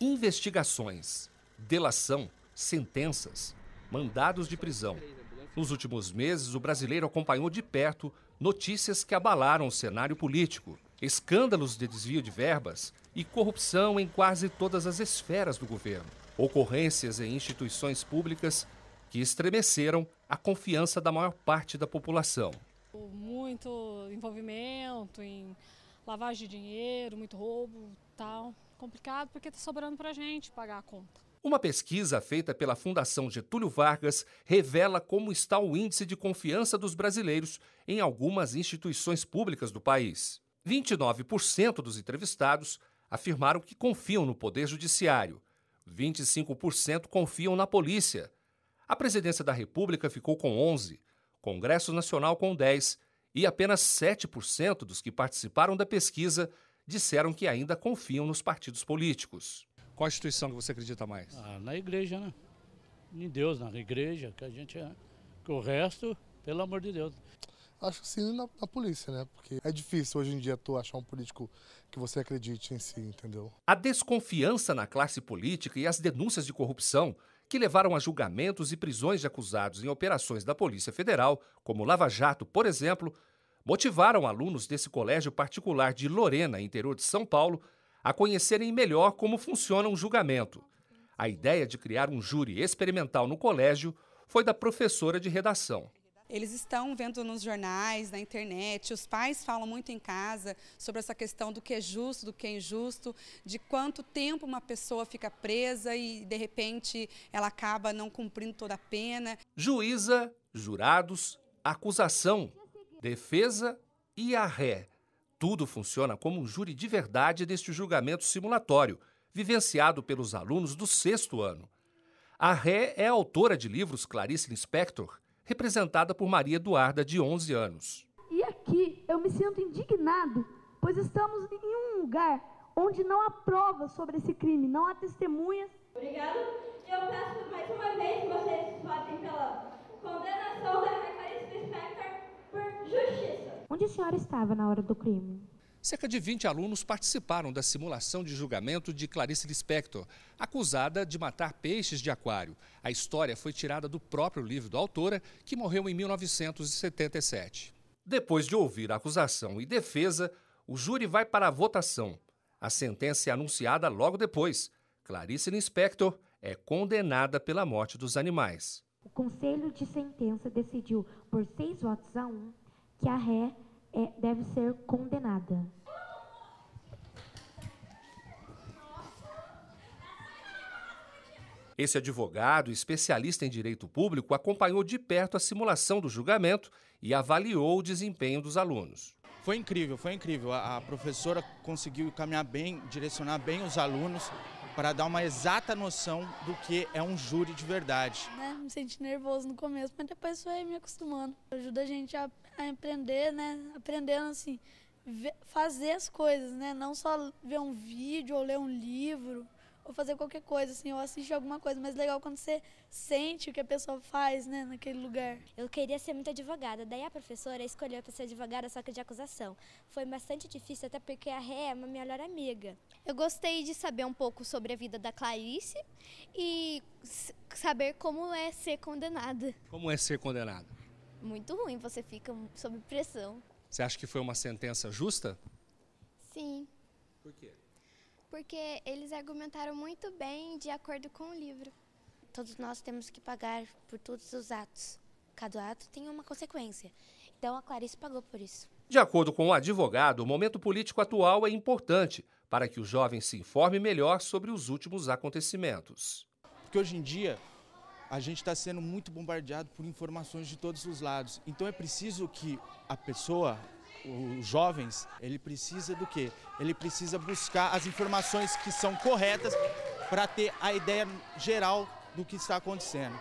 investigações, delação, sentenças, mandados de prisão. Nos últimos meses, o brasileiro acompanhou de perto notícias que abalaram o cenário político, escândalos de desvio de verbas e corrupção em quase todas as esferas do governo, ocorrências em instituições públicas que estremeceram a confiança da maior parte da população. Muito envolvimento em lavagem de dinheiro, muito roubo, tal complicado porque está sobrando para a gente pagar a conta. Uma pesquisa feita pela Fundação Getúlio Vargas revela como está o índice de confiança dos brasileiros em algumas instituições públicas do país. 29% dos entrevistados afirmaram que confiam no Poder Judiciário, 25% confiam na polícia. A Presidência da República ficou com 11, Congresso Nacional com 10 e apenas 7% dos que participaram da pesquisa disseram que ainda confiam nos partidos políticos. Qual a instituição que você acredita mais? Ah, na igreja, né? Em Deus, na igreja, que a gente é. Que o resto, pelo amor de Deus. Acho que sim na, na, polícia, né? Porque é difícil hoje em dia tu achar um político que você acredite em si, entendeu? A desconfiança na classe política e as denúncias de corrupção que levaram a julgamentos e prisões de acusados em operações da Polícia Federal, como Lava Jato, por exemplo, motivaram alunos desse colégio particular de Lorena, interior de São Paulo, a conhecerem melhor como funciona um julgamento. A ideia de criar um júri experimental no colégio foi da professora de redação. Eles estão vendo nos jornais, na internet, os pais falam muito em casa sobre essa questão do que é justo, do que é injusto, de quanto tempo uma pessoa fica presa e, de repente, ela acaba não cumprindo toda a pena. Juíza, jurados, acusação, defesa e a ré. Tudo funciona como um júri de verdade deste julgamento simulatório, vivenciado pelos alunos do sexto ano. A ré é autora de livros Clarice Inspector, representada por Maria Eduarda, de 11 anos. E aqui eu me sinto indignado, pois estamos em um lugar onde não há provas sobre esse crime, não há testemunhas. Obrigada. Onde a senhora estava na hora do crime? Cerca de 20 alunos participaram da simulação de julgamento de Clarice Lispector, acusada de matar peixes de aquário. A história foi tirada do próprio livro da autora, que morreu em 1977. Depois de ouvir a acusação e defesa, o júri vai para a votação. A sentença é anunciada logo depois. Clarice Lispector é condenada pela morte dos animais. O Conselho de Sentença decidiu, por seis votos a um, que a ré é, deve ser condenada. Esse advogado, especialista em direito público, acompanhou de perto a simulação do julgamento e avaliou o desempenho dos alunos. Foi incrível, foi incrível. A, a professora conseguiu caminhar bem, direcionar bem os alunos para dar uma exata noção do que é um júri de verdade. Né, me senti nervoso no começo, mas depois foi me acostumando. Ajuda a gente a, a aprender, né? Aprendendo assim, ver, fazer as coisas, né? Não só ver um vídeo ou ler um livro ou fazer qualquer coisa, assim, ou assistir alguma coisa, mas legal quando você sente o que a pessoa faz, né, naquele lugar. Eu queria ser muito advogada, daí a professora escolheu para ser advogada só que de acusação. Foi bastante difícil, até porque a Ré é uma melhor amiga. Eu gostei de saber um pouco sobre a vida da Clarice e saber como é ser condenada. Como é ser condenada? Muito ruim, você fica sob pressão. Você acha que foi uma sentença justa? Sim. Por quê? porque eles argumentaram muito bem de acordo com o livro. Todos nós temos que pagar por todos os atos. Cada ato tem uma consequência. Então a Clarice pagou por isso. De acordo com o advogado, o momento político atual é importante para que o jovem se informe melhor sobre os últimos acontecimentos. Porque hoje em dia a gente está sendo muito bombardeado por informações de todos os lados. Então é preciso que a pessoa, os jovens, ele precisa do quê? Ele precisa buscar as informações que são corretas para ter a ideia geral do que está acontecendo.